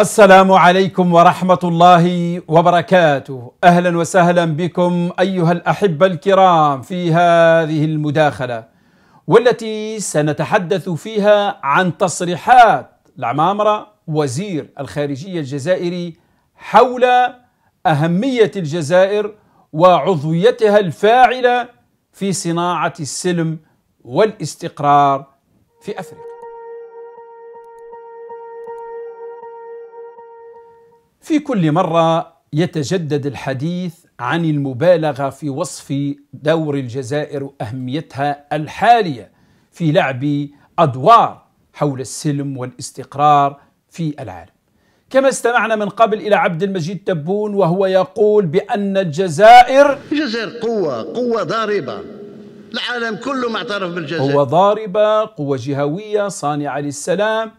السلام عليكم ورحمة الله وبركاته أهلا وسهلا بكم أيها الأحبة الكرام في هذه المداخلة والتي سنتحدث فيها عن تصريحات العمامرة وزير الخارجية الجزائري حول أهمية الجزائر وعضويتها الفاعلة في صناعة السلم والاستقرار في أفريقيا في كل مرة يتجدد الحديث عن المبالغة في وصف دور الجزائر وأهميتها الحالية في لعب أدوار حول السلم والاستقرار في العالم. كما استمعنا من قبل إلى عبد المجيد تبون وهو يقول بأن الجزائر الجزائر قوة قوة ضاربة العالم كله معترف بالجزائر قوة ضاربة قوة جهوية صانعة للسلام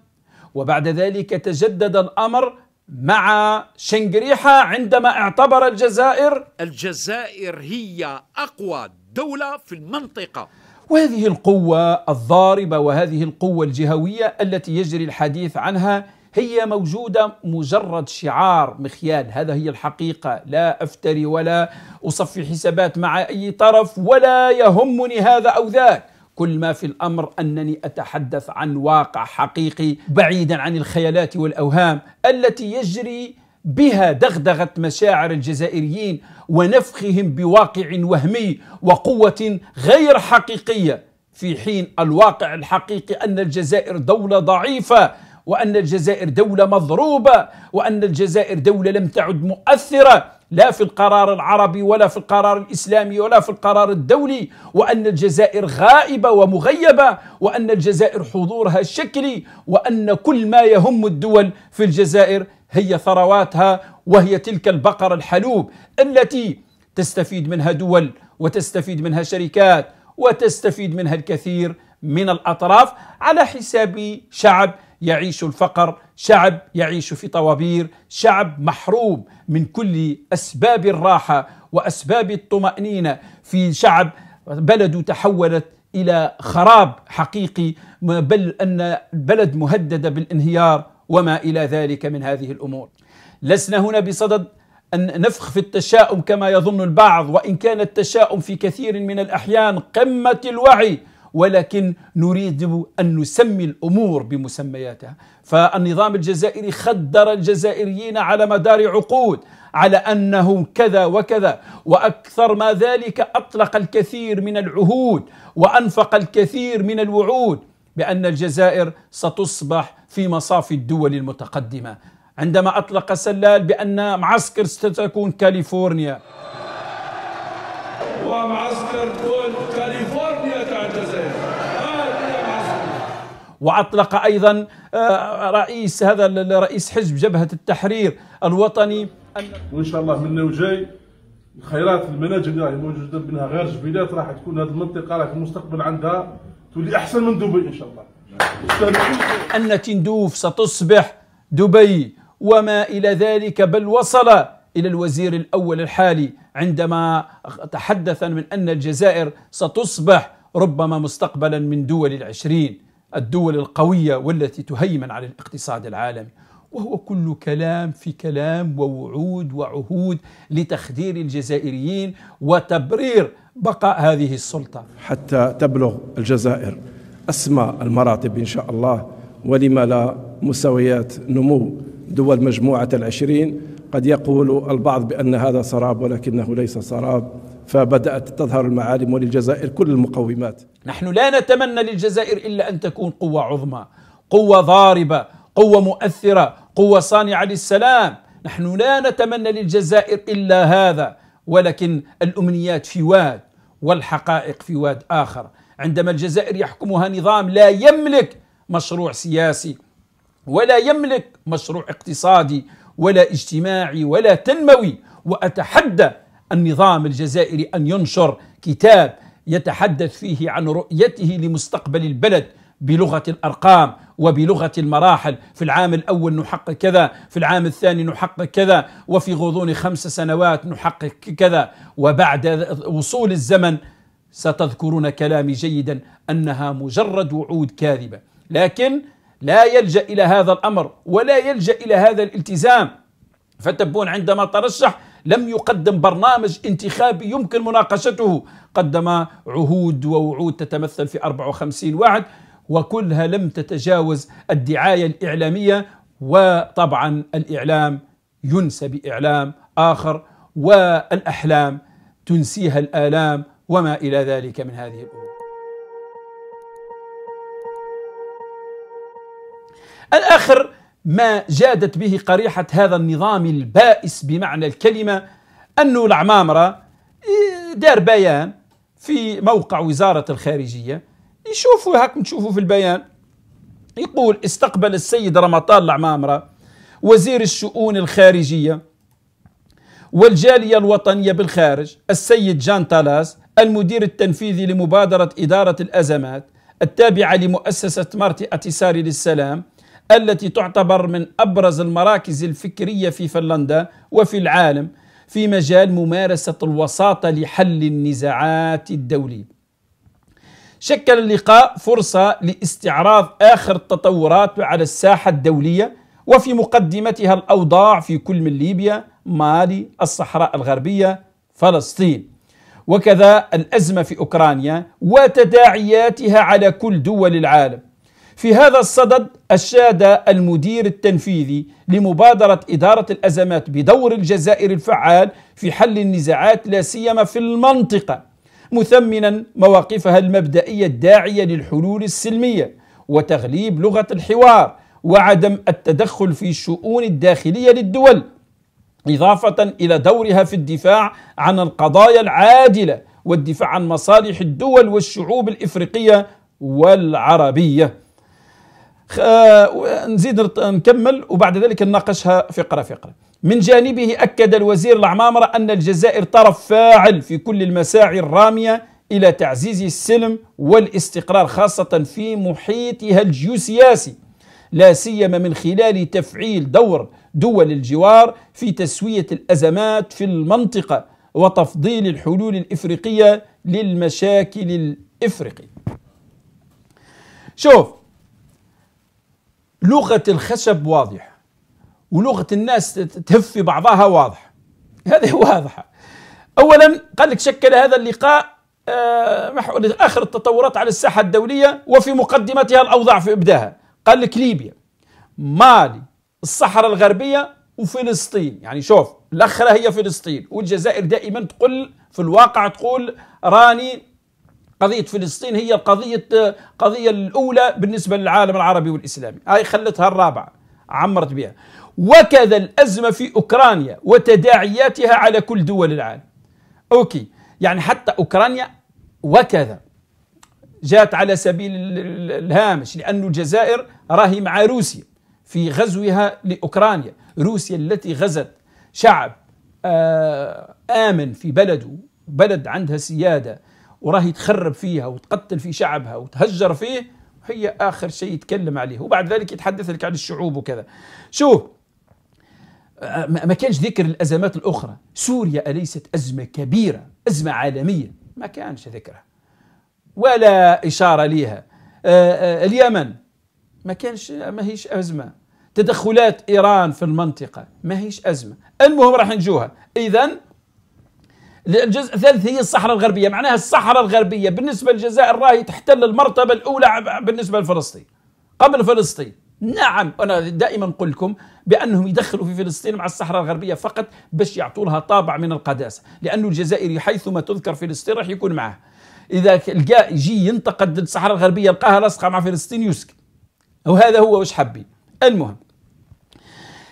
وبعد ذلك تجدد الأمر مع شنقريحة عندما اعتبر الجزائر الجزائر هي أقوى دولة في المنطقة وهذه القوة الضاربة وهذه القوة الجهوية التي يجري الحديث عنها هي موجودة مجرد شعار مخيال هذا هي الحقيقة لا أفتري ولا أصفي حسابات مع أي طرف ولا يهمني هذا أو ذاك كل ما في الامر انني اتحدث عن واقع حقيقي بعيدا عن الخيالات والاوهام التي يجري بها دغدغه مشاعر الجزائريين ونفخهم بواقع وهمي وقوه غير حقيقيه في حين الواقع الحقيقي ان الجزائر دوله ضعيفه وان الجزائر دوله مضروبه وان الجزائر دوله لم تعد مؤثره لا في القرار العربي ولا في القرار الاسلامي ولا في القرار الدولي وان الجزائر غائبه ومغيبه وان الجزائر حضورها شكلي وان كل ما يهم الدول في الجزائر هي ثرواتها وهي تلك البقره الحلوب التي تستفيد منها دول وتستفيد منها شركات وتستفيد منها الكثير من الاطراف على حساب شعب يعيش الفقر شعب يعيش في طوابير شعب محروم من كل أسباب الراحة وأسباب الطمأنينة في شعب بلده تحولت إلى خراب حقيقي بل أن البلد مهددة بالانهيار وما إلى ذلك من هذه الأمور لسنا هنا بصدد أن نفخ في التشاؤم كما يظن البعض وإن كان التشاؤم في كثير من الأحيان قمة الوعي ولكن نريد أن نسمي الأمور بمسمياتها فالنظام الجزائري خدر الجزائريين على مدار عقود على أنه كذا وكذا وأكثر ما ذلك أطلق الكثير من العهود وأنفق الكثير من الوعود بأن الجزائر ستصبح في مصاف الدول المتقدمة عندما أطلق سلال بأن معسكر ستكون كاليفورنيا ومعسكر وأطلق أيضا آه، رئيس هذا رئيس حزب جبهة التحرير الوطني وإن شاء الله من وجاي الخيرات المناجم اللي راهي موجودة منها غير جبيلات راح تكون هذه المنطقة راح في المستقبل عندها تولي أحسن من دبي إن شاء الله أن تندوف ستصبح دبي وما إلى ذلك بل وصل إلى الوزير الأول الحالي عندما تحدث من أن الجزائر ستصبح ربما مستقبلا من دول العشرين الدول القوية والتي تهيمن على الاقتصاد العالمي وهو كل كلام في كلام ووعود وعهود لتخدير الجزائريين وتبرير بقاء هذه السلطة حتى تبلغ الجزائر أسمى المراتب إن شاء الله ولما لا مستويات نمو دول مجموعة العشرين قد يقول البعض بأن هذا سراب ولكنه ليس سراب فبدأت تظهر المعالم وللجزائر كل المقومات نحن لا نتمنى للجزائر إلا أن تكون قوة عظمى قوة ضاربة قوة مؤثرة قوة صانعة للسلام نحن لا نتمنى للجزائر إلا هذا ولكن الأمنيات في واد والحقائق في واد آخر عندما الجزائر يحكمها نظام لا يملك مشروع سياسي ولا يملك مشروع اقتصادي ولا اجتماعي ولا تنموي وأتحدى النظام الجزائري أن ينشر كتاب يتحدث فيه عن رؤيته لمستقبل البلد بلغة الأرقام وبلغة المراحل في العام الأول نحقق كذا في العام الثاني نحقق كذا وفي غضون خمس سنوات نحقق كذا وبعد وصول الزمن ستذكرون كلامي جيدا أنها مجرد وعود كاذبة لكن لا يلجأ إلى هذا الأمر ولا يلجأ إلى هذا الالتزام فتبون عندما ترشح لم يقدم برنامج انتخابي يمكن مناقشته قدم عهود ووعود تتمثل في 54 وعد وكلها لم تتجاوز الدعاية الإعلامية وطبعا الإعلام ينسى بإعلام آخر والأحلام تنسيها الآلام وما إلى ذلك من هذه الأمور الآخر ما جادت به قريحة هذا النظام البائس بمعنى الكلمة أنه العمامرة إيه، دار بيان في موقع وزارة الخارجية يشوفوا هاك نشوفوا في البيان يقول استقبل السيد رمضان العمامرة وزير الشؤون الخارجية والجالية الوطنية بالخارج السيد جان تالاس المدير التنفيذي لمبادرة إدارة الأزمات التابعة لمؤسسة مارتي أتيساري للسلام التي تعتبر من ابرز المراكز الفكريه في فنلندا وفي العالم في مجال ممارسه الوساطه لحل النزاعات الدولي. شكل اللقاء فرصه لاستعراض اخر التطورات على الساحه الدوليه وفي مقدمتها الاوضاع في كل من ليبيا، مالي، الصحراء الغربيه، فلسطين. وكذا الازمه في اوكرانيا وتداعياتها على كل دول العالم. في هذا الصدد أشاد المدير التنفيذي لمبادرة إدارة الأزمات بدور الجزائر الفعال في حل النزاعات لا سيما في المنطقة مثمنا مواقفها المبدئية الداعية للحلول السلمية وتغليب لغة الحوار وعدم التدخل في الشؤون الداخلية للدول إضافة إلى دورها في الدفاع عن القضايا العادلة والدفاع عن مصالح الدول والشعوب الإفريقية والعربية نزيد نكمل وبعد ذلك نناقشها فقرة فقرة من جانبه أكد الوزير العمامرة أن الجزائر طرف فاعل في كل المساعي الرامية إلى تعزيز السلم والاستقرار خاصة في محيطها الجيوسياسي لا سيما من خلال تفعيل دور دول الجوار في تسوية الأزمات في المنطقة وتفضيل الحلول الإفريقية للمشاكل الإفريقية شوف لغة الخشب واضحة ولغة الناس تهف في بعضها واضحة هذه واضحة أولا قال لك شكل هذا اللقاء محور آه، آخر التطورات على الساحة الدولية وفي مقدمتها الأوضاع في إبداها قال لك ليبيا مالي الصحراء الغربية وفلسطين يعني شوف الاخره هي فلسطين والجزائر دائما تقول في الواقع تقول راني قضية فلسطين هي القضية القضية الأولى بالنسبة للعالم العربي والإسلامي هاي خلتها الرابعة عمرت بها وكذا الأزمة في أوكرانيا وتداعياتها على كل دول العالم أوكي يعني حتى أوكرانيا وكذا جاءت على سبيل الهامش لأن الجزائر راهي مع روسيا في غزوها لأوكرانيا روسيا التي غزت شعب آه، آمن في بلده بلد عندها سيادة وراهي تخرب فيها وتقتل في شعبها وتهجر فيه هي آخر شيء يتكلم عليه وبعد ذلك يتحدث لك عن الشعوب وكذا شوف آه، ما كانش ذكر الأزمات الأخرى سوريا أليست أزمة كبيرة أزمة عالمية ما كانش ذكرها ولا إشارة ليها آه، آه، اليمن ما كانش ما هيش أزمة تدخلات إيران في المنطقة ما هيش أزمة المهم راح نجوها إذا الجزء الثالث هي الصحراء الغربية معناها الصحراء الغربية بالنسبة للجزائر راهي تحتل المرتبة الأولى بالنسبة لفلسطين قبل فلسطين نعم أنا دائما نقول لكم بأنهم يدخلوا في فلسطين مع الصحراء الغربية فقط باش يعطوا لها طابع من القداسة لأن الجزائري حيثما تذكر فلسطين راح يكون معاه إذا لقى يجي ينتقد الصحراء الغربية لقاها لاصقة مع فلسطين يسكي وهذا هو واش حبي المهم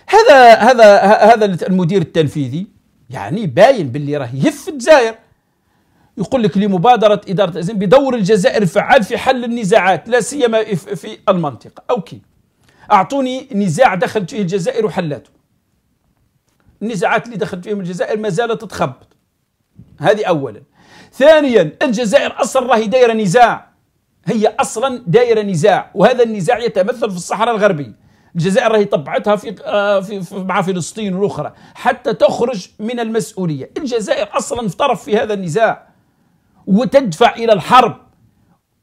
هذا هذا هذا المدير التنفيذي يعني باين باللي راه يف الجزائر يقول لك لمبادرة إدارة الأزمة بدور الجزائر الفعال في حل النزاعات لا سيما في المنطقة أوكي أعطوني نزاع دخلت فيه الجزائر وحلاته النزاعات اللي دخلت فيهم الجزائر ما زالت تخبط هذه أولا ثانيا الجزائر أصلا راهي دايرة نزاع هي أصلا دايرة نزاع وهذا النزاع يتمثل في الصحراء الغربية الجزائر هي طبعتها آه، في, في مع فلسطين والاخرى حتى تخرج من المسؤوليه الجزائر اصلا في طرف في هذا النزاع وتدفع الى الحرب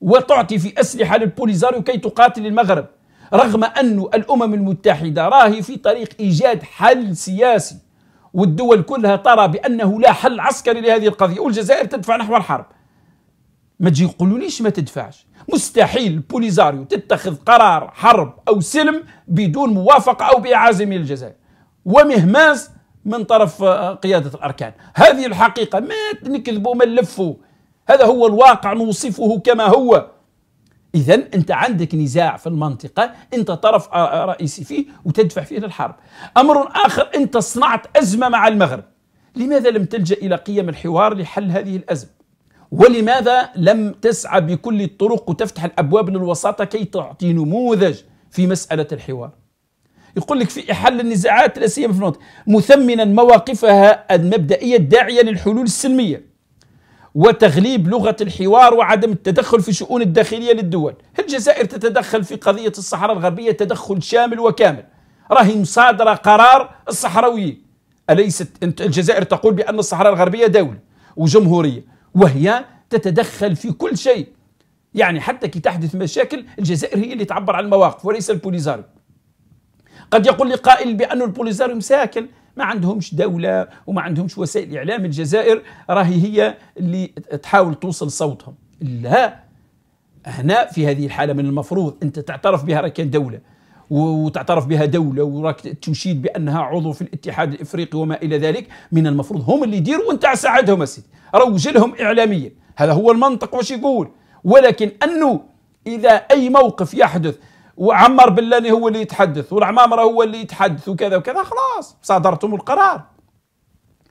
وتعطي في اسلحه للبوليزاريو كي تقاتل المغرب رغم أن الأمم المتحدة راهي في طريق إيجاد حل سياسي والدول كلها ترى بأنه لا حل عسكري لهذه القضية والجزائر تدفع نحو الحرب ما تجي ليش ما تدفعش مستحيل بوليزاريو تتخذ قرار حرب أو سلم بدون موافقة أو بإعازم الجزائر ومهماز من طرف آه، قيادة الأركان هذه الحقيقة ما نكذبوا ما نلفوا هذا هو الواقع نوصفه كما هو إذا أنت عندك نزاع في المنطقة أنت طرف آه، آه، رئيسي فيه وتدفع فيه للحرب أمر آخر أنت صنعت أزمة مع المغرب لماذا لم تلجأ إلى قيم الحوار لحل هذه الأزمة ولماذا لم تسعى بكل الطرق وتفتح الأبواب للوساطة كي تعطي نموذج في مسألة الحوار يقول لك في حل النزاعات لا سيما في المنطقة مثمنا مواقفها المبدئية الداعية للحلول السلمية وتغليب لغة الحوار وعدم التدخل في شؤون الداخلية للدول الجزائر تتدخل في قضية الصحراء الغربية تدخل شامل وكامل راهي مصادرة قرار الصحراويين أليست الجزائر تقول بأن الصحراء الغربية دولة وجمهورية وهي تتدخل في كل شيء يعني حتى كي تحدث مشاكل الجزائر هي اللي تعبر عن المواقف وليس البوليزاريو قد يقول لي قائل بأن البوليزاريو مساكن ما عندهمش دولة وما عندهمش وسائل إعلام الجزائر راهي هي اللي تحاول توصل صوتهم لا هنا في هذه الحالة من المفروض أنت تعترف بها كان دولة وتعترف بها دولة وراك تشيد بأنها عضو في الاتحاد الإفريقي وما إلى ذلك من المفروض هم اللي يديروا وانت ساعدهم أسيدي روج لهم إعلاميا هذا هو المنطق واش يقول ولكن أنه إذا أي موقف يحدث وعمر بلاني هو اللي يتحدث والعمامرة هو اللي يتحدث وكذا وكذا خلاص صادرتم القرار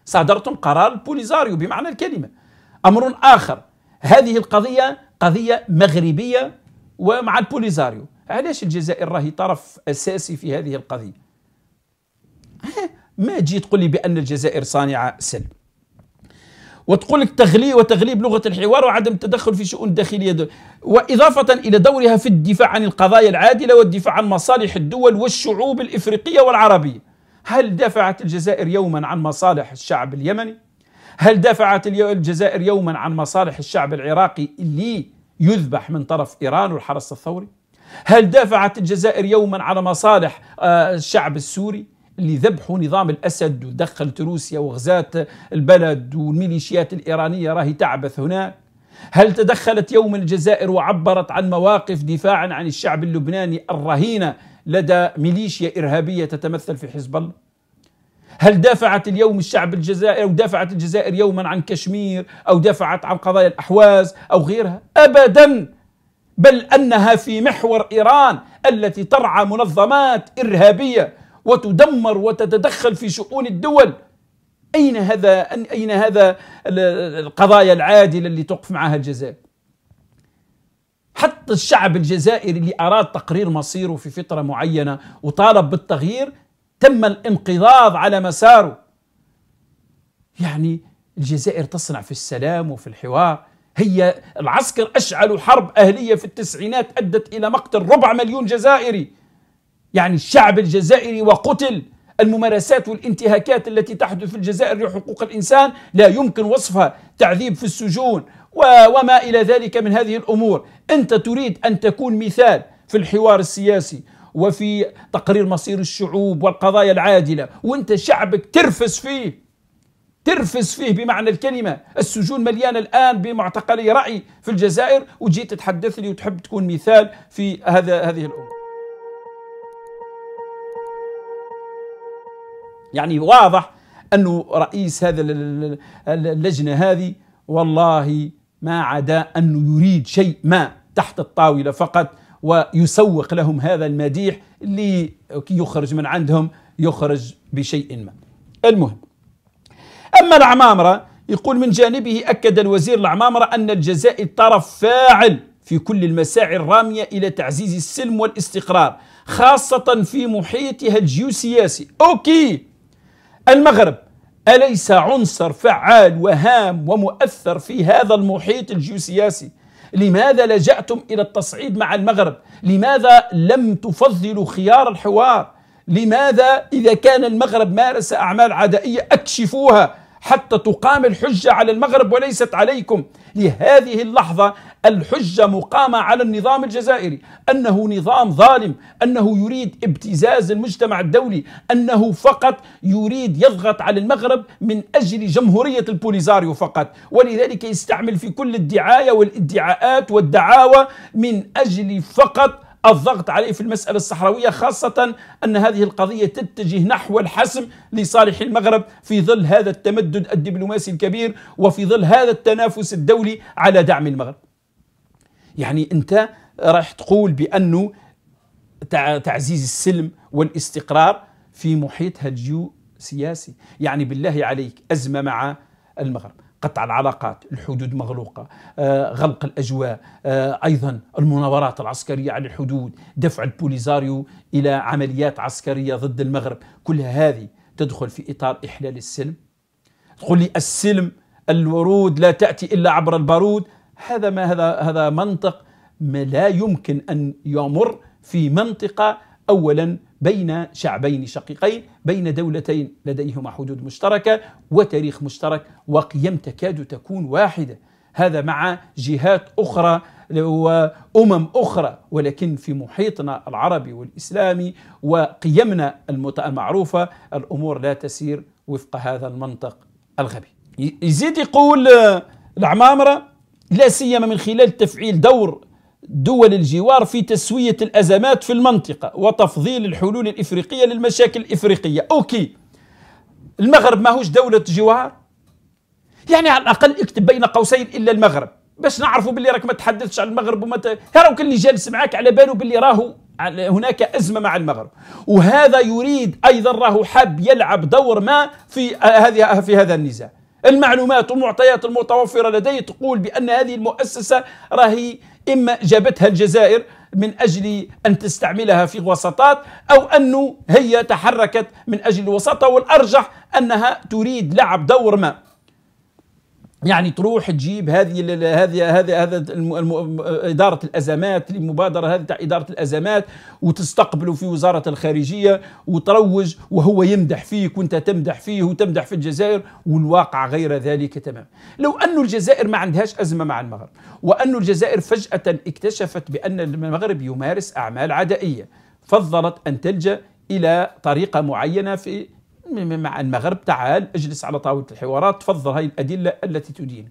صادرتم قرار البوليزاريو بمعنى الكلمة أمر آخر هذه القضية قضية مغربية ومع البوليزاريو علاش الجزائر راهي طرف اساسي في هذه القضيه ما تجي تقول لي بان الجزائر صانعه سلم وتقول لك تغليب وتغليب لغه الحوار وعدم التدخل في شؤون الداخليه دول. واضافه الى دورها في الدفاع عن القضايا العادله والدفاع عن مصالح الدول والشعوب الافريقيه والعربيه هل دافعت الجزائر يوما عن مصالح الشعب اليمني هل دافعت الجزائر يوما عن مصالح الشعب العراقي اللي يذبح من طرف ايران والحرس الثوري هل دافعت الجزائر يوما على مصالح آه، الشعب السوري اللي ذبحوا نظام الأسد ودخلت روسيا وغزات البلد والميليشيات الإيرانية راهي تعبث هناك هل تدخلت يوم الجزائر وعبرت عن مواقف دفاعا عن الشعب اللبناني الرهينة لدى ميليشيا إرهابية تتمثل في حزب الله هل دافعت اليوم الشعب الجزائري أو دافعت الجزائر يوما عن كشمير أو دافعت عن قضايا الأحواز أو غيرها أبدا بل انها في محور ايران التي ترعى منظمات ارهابيه وتدمر وتتدخل في شؤون الدول اين هذا اين هذا القضايا العادله اللي توقف معها الجزائر حتى الشعب الجزائري اللي اراد تقرير مصيره في فتره معينه وطالب بالتغيير تم الانقضاض على مساره يعني الجزائر تصنع في السلام وفي الحوار هي العسكر أشعلوا حرب أهلية في التسعينات أدت إلى مقتل ربع مليون جزائري يعني الشعب الجزائري وقتل الممارسات والانتهاكات التي تحدث في الجزائر لحقوق الإنسان لا يمكن وصفها تعذيب في السجون وما إلى ذلك من هذه الأمور أنت تريد أن تكون مثال في الحوار السياسي وفي تقرير مصير الشعوب والقضايا العادلة وانت شعبك ترفس فيه ترفس فيه بمعنى الكلمة السجون مليانة الآن بمعتقلي رأي في الجزائر وجيت تتحدث لي وتحب تكون مثال في هذا هذه الأمور يعني واضح أنه رئيس هذا اللجنة هذه والله ما عدا أنه يريد شيء ما تحت الطاولة فقط ويسوق لهم هذا المديح اللي يخرج من عندهم يخرج بشيء ما المهم أما العمامرة يقول من جانبه أكد الوزير العمامرة أن الجزائر طرف فاعل في كل المساعي الرامية إلى تعزيز السلم والاستقرار خاصة في محيطها الجيوسياسي أوكي المغرب أليس عنصر فعال وهام ومؤثر في هذا المحيط الجيوسياسي لماذا لجأتم إلى التصعيد مع المغرب لماذا لم تفضلوا خيار الحوار لماذا إذا كان المغرب مارس أعمال عدائية أكشفوها حتى تقام الحجة على المغرب وليست عليكم لهذه اللحظة الحجة مقامة على النظام الجزائري أنه نظام ظالم أنه يريد ابتزاز المجتمع الدولي أنه فقط يريد يضغط على المغرب من أجل جمهورية البوليزاريو فقط ولذلك يستعمل في كل الدعاية والادعاءات والدعاوى من أجل فقط الضغط عليه في المسألة الصحراوية خاصة أن هذه القضية تتجه نحو الحسم لصالح المغرب في ظل هذا التمدد الدبلوماسي الكبير وفي ظل هذا التنافس الدولي على دعم المغرب يعني أنت راح تقول بأنه تعزيز السلم والاستقرار في محيطها الجيو سياسي يعني بالله عليك أزمة مع المغرب قطع العلاقات الحدود مغلوقة آه، غلق الأجواء آه، أيضا المناورات العسكرية على الحدود دفع البوليزاريو إلى عمليات عسكرية ضد المغرب كل هذه تدخل في إطار إحلال السلم تقول لي السلم الورود لا تأتي إلا عبر البارود هذا ما هذا هذا منطق ما لا يمكن أن يمر في منطقة أولا بين شعبين شقيقين بين دولتين لديهما حدود مشتركه وتاريخ مشترك وقيم تكاد تكون واحده هذا مع جهات اخرى وامم اخرى ولكن في محيطنا العربي والاسلامي وقيمنا المعروفه الامور لا تسير وفق هذا المنطق الغبي. يزيد يقول آه، العمامره لا سيما من خلال تفعيل دور دول الجوار في تسوية الأزمات في المنطقة وتفضيل الحلول الإفريقية للمشاكل الإفريقية أوكي المغرب ماهوش دولة جوار يعني على الأقل اكتب بين قوسين إلا المغرب باش نعرفوا باللي راك ما تحدثش عن المغرب وما ت... كل اللي جالس معاك على باله باللي راهو هناك أزمة مع المغرب وهذا يريد أيضا راهو حاب يلعب دور ما في هذه في هذا النزاع المعلومات والمعطيات المتوفرة لديه تقول بأن هذه المؤسسة راهي إما جابتها الجزائر من أجل أن تستعملها في وسطات أو أنه هي تحركت من أجل الوسطة والأرجح أنها تريد لعب دور ما يعني تروح تجيب هذه هذه هذا هذا اداره الازمات المبادره هذه تاع اداره الازمات وتستقبله في وزاره الخارجيه وتروج وهو يمدح فيك وانت تمدح فيه وتمدح في الجزائر والواقع غير ذلك تمام لو أن الجزائر ما عندهاش ازمه مع المغرب وأن الجزائر فجاه اكتشفت بان المغرب يمارس اعمال عدائيه فضلت ان تلجا الى طريقه معينه في مع المغرب تعال اجلس على طاولة الحوارات تفضل هذه الأدلة التي تدين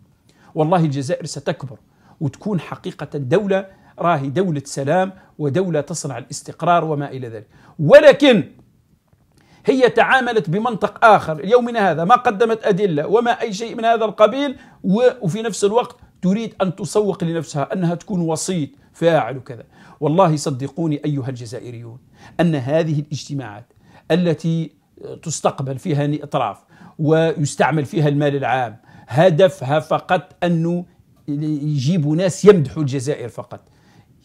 والله الجزائر ستكبر وتكون حقيقة دولة راهي دولة سلام ودولة تصنع الاستقرار وما إلى ذلك ولكن هي تعاملت بمنطق آخر يومنا هذا ما قدمت أدلة وما أي شيء من هذا القبيل وفي نفس الوقت تريد أن تسوق لنفسها أنها تكون وسيط فاعل وكذا والله صدقوني أيها الجزائريون أن هذه الاجتماعات التي تستقبل فيها اطراف ويستعمل فيها المال العام هدفها فقط أنه يجيبوا ناس يمدحوا الجزائر فقط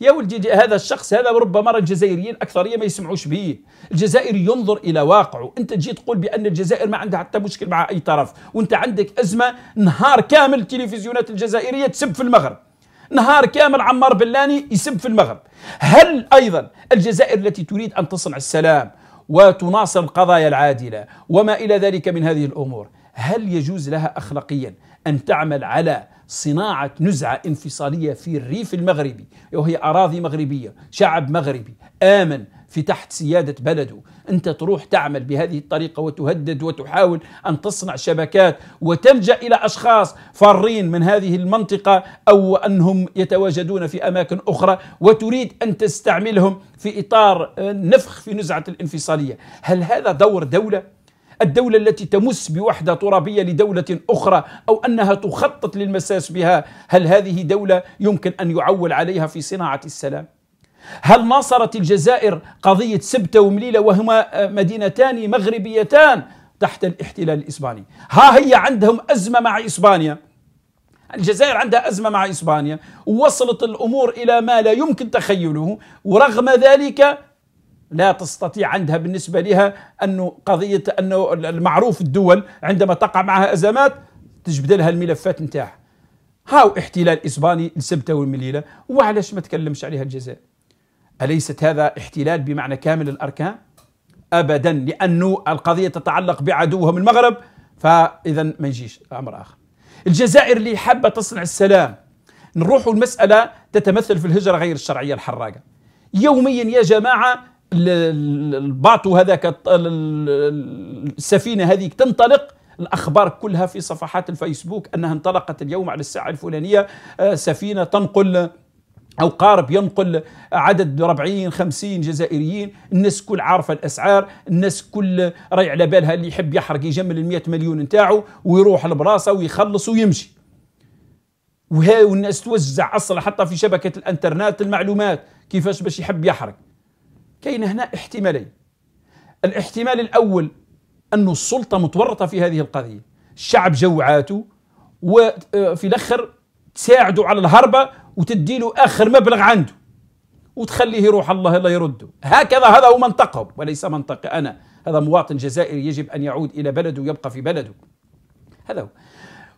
يا ولدي هذا الشخص هذا ربما الجزائريين أكثرية ما يسمعوش به الجزائري ينظر إلى واقعه أنت تجي تقول بأن الجزائر ما عندها حتى مشكل مع أي طرف وأنت عندك أزمة نهار كامل التلفزيونات الجزائرية تسب في المغرب نهار كامل عمار بلاني يسب في المغرب هل أيضا الجزائر التي تريد أن تصنع السلام وتناصر القضايا العادله وما الى ذلك من هذه الامور هل يجوز لها اخلاقيا ان تعمل على صناعة نزعة انفصالية في الريف المغربي وهي أراضي مغربية شعب مغربي آمن في تحت سيادة بلده أنت تروح تعمل بهذه الطريقة وتهدد وتحاول أن تصنع شبكات وتلجأ إلى أشخاص فارين من هذه المنطقة أو أنهم يتواجدون في أماكن أخرى وتريد أن تستعملهم في إطار آه، نفخ في نزعة الانفصالية هل هذا دور دولة؟ الدولة التي تمس بوحدة ترابية لدولة أخرى أو أنها تخطط للمساس بها هل هذه دولة يمكن أن يعول عليها في صناعة السلام؟ هل ناصرت الجزائر قضية سبتة ومليلة وهما آه، مدينتان مغربيتان تحت الاحتلال الإسباني ها هي عندهم أزمة مع إسبانيا الجزائر عندها أزمة مع إسبانيا ووصلت الأمور إلى ما لا يمكن تخيله ورغم ذلك لا تستطيع عندها بالنسبة لها أن قضية أنه المعروف الدول عندما تقع معها أزمات تجبد لها الملفات نتاعها هاو احتلال إسباني لسبتة والمليلة وعلاش ما تكلمش عليها الجزائر أليست هذا احتلال بمعنى كامل الأركان أبدا لأنه القضية تتعلق بعدوهم المغرب فإذا ما يجيش أمر آخر الجزائر اللي حابة تصنع السلام نروحوا المسألة تتمثل في الهجرة غير الشرعية الحراقة يوميا يا جماعة الباطو هذاك السفينة هذيك تنطلق الأخبار كلها في صفحات الفيسبوك أنها انطلقت اليوم على الساعة الفلانية آه، سفينة تنقل أو قارب ينقل عدد ربعين خمسين جزائريين الناس كل عارفة الأسعار الناس كل راي على بالها اللي يحب يحرق يجمل المئة مليون نتاعو ويروح لبراسة ويخلص ويمشي وها والناس توزع أصلا حتى في شبكة الانترنت المعلومات كيفاش باش يحب يحرق كاين هنا احتمالين الاحتمال الأول أن السلطة متورطة في هذه القضية الشعب جوعاته وفي آه، الأخر تساعدوا على الهربة وتدي له اخر مبلغ عنده وتخليه يروح الله الله يرده هكذا هذا هو منطقهم وليس منطق انا هذا مواطن جزائري يجب ان يعود الى بلده ويبقى في بلده هذا هو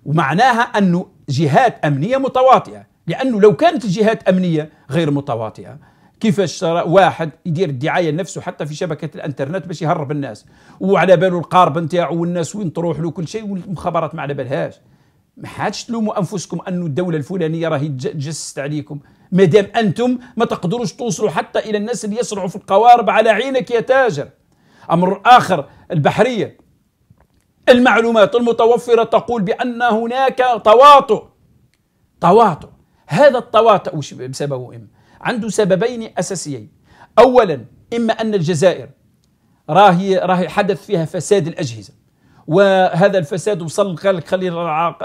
ومعناها انه جهات امنيه متواطئه لانه لو كانت الجهات امنيه غير متواطئه كيفاش واحد يدير الدعايه لنفسه حتى في شبكه الانترنت باش يهرب الناس وعلى باله القارب نتاعو والناس وين تروح له كل شيء والمخابرات ما على بالهاش ما حدش تلوموا انفسكم ان الدوله الفلانيه راهي تجسست عليكم ما دام انتم ما تقدروش توصلوا حتى الى الناس اللي يصرعوا في القوارب على عينك يا تاجر امر اخر البحريه المعلومات المتوفره تقول بان هناك تواطؤ تواطؤ هذا التواطؤ بسببه ام عنده سببين اساسيين اولا اما ان الجزائر راهي راهي حدث فيها فساد الاجهزه وهذا الفساد وصل لك خلي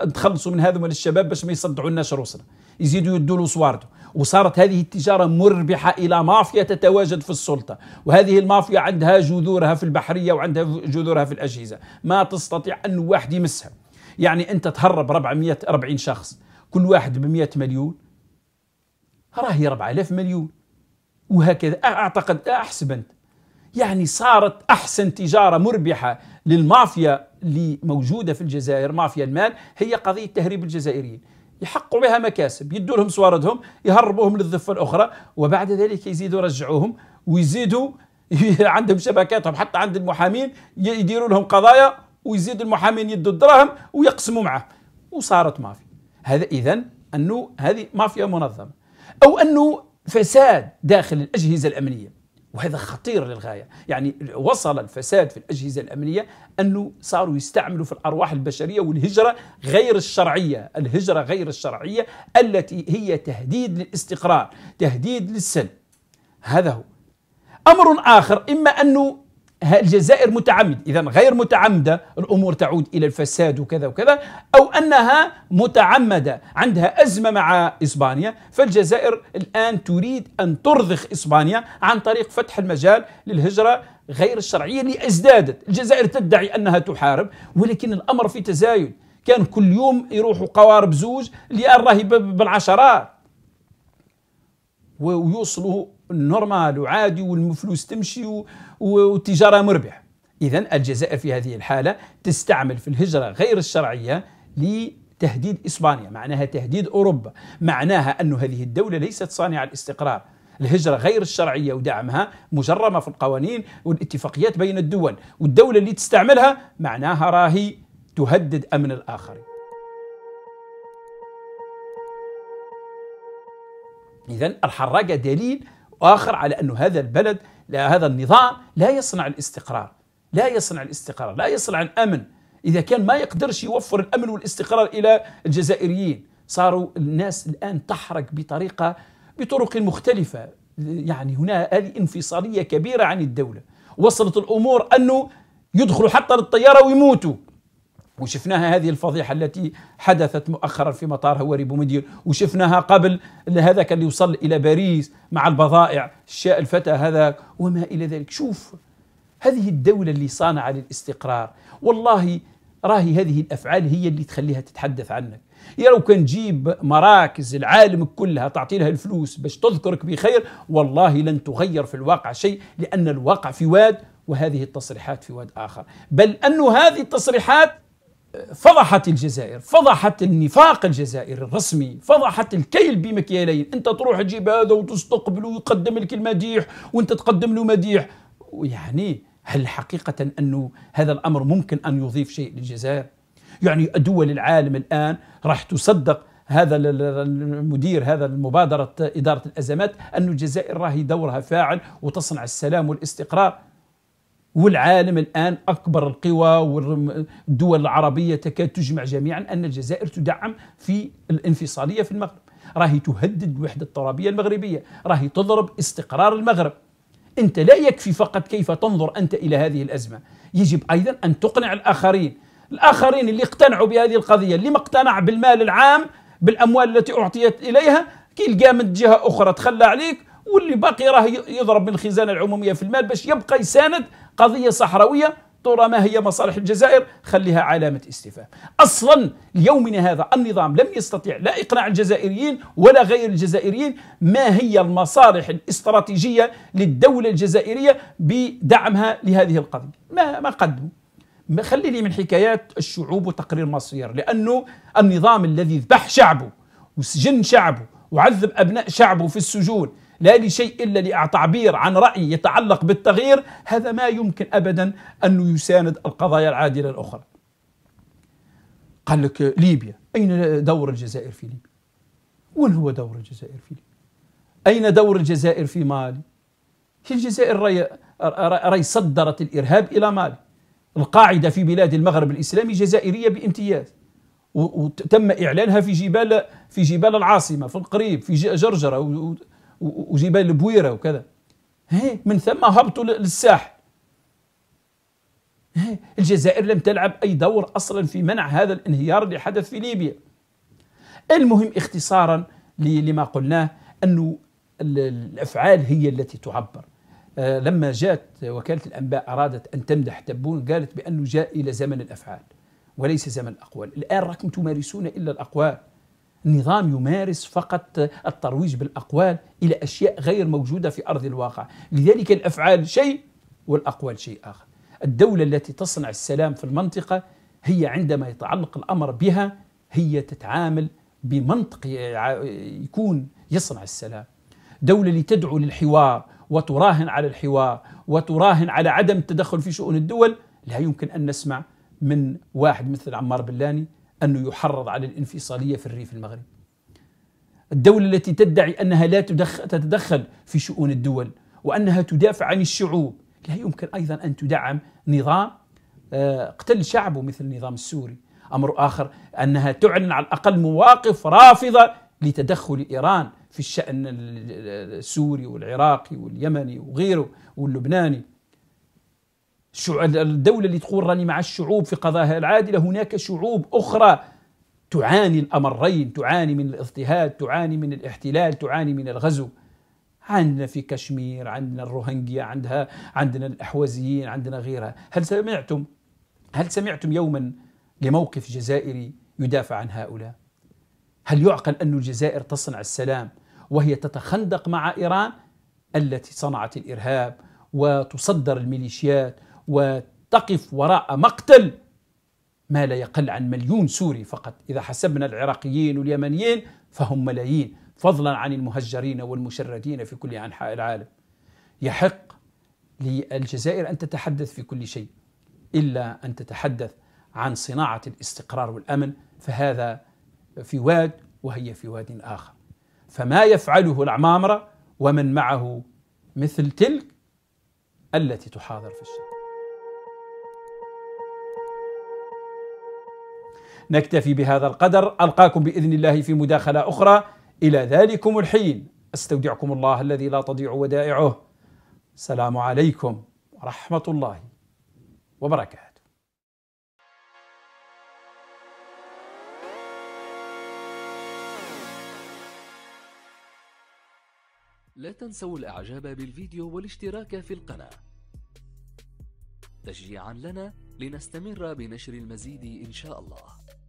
نتخلصوا من هذا من الشباب باش ما يصدعوا لنا روسنا يزيدوا يدوا له صوارده وصارت هذه التجارة مربحة إلى مافيا تتواجد في السلطة وهذه المافيا عندها جذورها في البحرية وعندها جذورها في الأجهزة ما تستطيع أن واحد يمسها يعني أنت تهرب 440 شخص كل واحد ب 100 مليون راهي 4000 مليون وهكذا أعتقد أحسب أنت يعني صارت أحسن تجارة مربحة للمافيا اللي موجوده في الجزائر مافيا المال هي قضيه تهريب الجزائريين يحقوا بها مكاسب يدوا لهم سواردهم يهربوهم للضفه الاخرى وبعد ذلك يزيدوا يرجعوهم ويزيدوا عندهم شبكاتهم حتى عند المحامين يديروا لهم قضايا ويزيد المحامين يدوا الدراهم ويقسموا معه وصارت مافيا هذا اذا انه هذه مافيا منظمه او انه فساد داخل الاجهزه الامنيه وهذا خطير للغاية يعني وصل الفساد في الأجهزة الأمنية أنه صاروا يستعملوا في الأرواح البشرية والهجرة غير الشرعية الهجرة غير الشرعية التي هي تهديد للاستقرار تهديد للسلم هذا هو أمر آخر إما أنه الجزائر متعمد إذا غير متعمدة الأمور تعود إلى الفساد وكذا وكذا أو أنها متعمدة عندها أزمة مع إسبانيا فالجزائر الآن تريد أن ترضخ إسبانيا عن طريق فتح المجال للهجرة غير الشرعية اللي ازدادت الجزائر تدعي أنها تحارب ولكن الأمر في تزايد كان كل يوم يروحوا قوارب زوج اللي راهي بالعشرات ويوصلوا النورمال وعادي والفلوس تمشي والتجارة مربح إذا الجزائر في هذه الحالة تستعمل في الهجرة غير الشرعية لتهديد إسبانيا معناها تهديد أوروبا معناها أن هذه الدولة ليست صانعة الاستقرار الهجرة غير الشرعية ودعمها مجرمة في القوانين والاتفاقيات بين الدول والدولة اللي تستعملها معناها راهي تهدد أمن الآخرين إذا الحراقة دليل آخر على أن هذا البلد هذا النظام لا يصنع الاستقرار لا يصنع الاستقرار لا يصنع الأمن إذا كان ما يقدرش يوفر الأمن والاستقرار إلى الجزائريين صاروا الناس الآن تحرك بطريقة بطرق مختلفة يعني هنا هذه انفصالية كبيرة عن الدولة وصلت الأمور أنه يدخلوا حتى للطيارة ويموتوا وشفناها هذه الفضيحة التي حدثت مؤخرا في مطار هواري بومدين وشفناها قبل هذاك اللي وصل إلى باريس مع البضائع الفتى هذا وما إلى ذلك شوف هذه الدولة اللي صانعة للاستقرار والله راهي هذه الأفعال هي اللي تخليها تتحدث عنك يا لو كان تجيب مراكز العالم كلها تعطي لها الفلوس باش تذكرك بخير والله لن تغير في الواقع شيء لأن الواقع في واد وهذه التصريحات في واد آخر بل أن هذه التصريحات فضحت الجزائر فضحت النفاق الجزائري الرسمي فضحت الكيل بمكيالين انت تروح تجيب هذا وتستقبله ويقدم لك المديح وانت تقدم له مديح يعني هل حقيقة أنه هذا الأمر ممكن أن يضيف شيء للجزائر يعني دول العالم الآن راح تصدق هذا المدير هذا المبادرة إدارة الأزمات أن الجزائر راهي دورها فاعل وتصنع السلام والاستقرار والعالم الآن أكبر القوى والدول العربية تكاد تجمع جميعا أن الجزائر تدعم في الانفصالية في المغرب راهي تهدد الوحدة الترابية المغربية راهي تضرب استقرار المغرب أنت لا يكفي فقط كيف تنظر أنت إلى هذه الأزمة يجب أيضا أن تقنع الآخرين الآخرين اللي اقتنعوا بهذه القضية اللي ما اقتنع بالمال العام بالأموال التي أعطيت إليها كي من جهة أخرى تخلى عليك واللي باقي راه يضرب من الخزانة العمومية في المال باش يبقى يساند قضية صحراوية ترى ما هي مصالح الجزائر خليها علامة استفهام أصلا ليومنا هذا النظام لم يستطيع لا إقناع الجزائريين ولا غير الجزائريين ما هي المصالح الاستراتيجية للدولة الجزائرية بدعمها لهذه القضية ما, ما قدموا خلي لي من حكايات الشعوب وتقرير مصير لأنه النظام الذي ذبح شعبه وسجن شعبه وعذب أبناء شعبه في السجون لا لشيء إلا لتعبير عن رأي يتعلق بالتغيير هذا ما يمكن أبدا أنه يساند القضايا العادلة الأخرى قال لك ليبيا أين دور الجزائر في ليبيا وين هو دور الجزائر في ليبيا أين دور الجزائر في مالي هي الجزائر رأي, رأي صدرت الإرهاب إلى مالي القاعدة في بلاد المغرب الإسلامي جزائرية بامتياز وتم إعلانها في جبال في جبال العاصمة في القريب في جرجرة وجبال البويره وكذا هي من ثم هبطوا للساح هي الجزائر لم تلعب اي دور اصلا في منع هذا الانهيار اللي حدث في ليبيا المهم اختصارا لما قلناه انه الافعال هي التي تعبر آه، لما جاءت وكاله الانباء ارادت ان تمدح تبون قالت بانه جاء الى زمن الافعال وليس زمن الاقوال الان راكم تمارسون الا الاقوال نظام يمارس فقط الترويج بالاقوال الى اشياء غير موجوده في ارض الواقع، لذلك الافعال شيء والاقوال شيء اخر. الدوله التي تصنع السلام في المنطقه هي عندما يتعلق الامر بها هي تتعامل بمنطق يكون يصنع السلام. دوله لتدعو للحوار وتراهن على الحوار وتراهن على عدم التدخل في شؤون الدول لا يمكن ان نسمع من واحد مثل عمار بلاني أنه يحرض على الانفصالية في الريف المغربي الدولة التي تدعي أنها لا تتدخل في شؤون الدول وأنها تدافع عن الشعوب لا يمكن أيضا أن تدعم نظام آه، اقتل شعبه مثل النظام السوري أمر آخر أنها تعلن على الأقل مواقف رافضة لتدخل إيران في الشأن السوري والعراقي واليمني وغيره واللبناني الدولة اللي تقول راني مع الشعوب في قضاها العادلة هناك شعوب أخرى تعاني الأمرين تعاني من الاضطهاد تعاني من الاحتلال تعاني من الغزو عندنا في كشمير عندنا الروهنجيا عندها عندنا الأحوازيين عندنا غيرها هل سمعتم هل سمعتم يوما لموقف جزائري يدافع عن هؤلاء هل يعقل أن الجزائر تصنع السلام وهي تتخندق مع إيران التي صنعت الإرهاب وتصدر الميليشيات وتقف وراء مقتل ما لا يقل عن مليون سوري فقط إذا حسبنا العراقيين واليمنيين فهم ملايين فضلا عن المهجرين والمشردين في كل أنحاء العالم يحق للجزائر أن تتحدث في كل شيء إلا أن تتحدث عن صناعة الاستقرار والأمن فهذا في واد وهي في واد آخر فما يفعله العمامرة ومن معه مثل تلك التي تحاضر في الشرق نكتفي بهذا القدر ألقاكم بإذن الله في مداخلة أخرى إلى ذلكم الحين أستودعكم الله الذي لا تضيع ودائعه السلام عليكم ورحمة الله وبركاته لا تنسوا الاعجاب بالفيديو والاشتراك في القناة تشجيعا لنا لنستمر بنشر المزيد ان شاء الله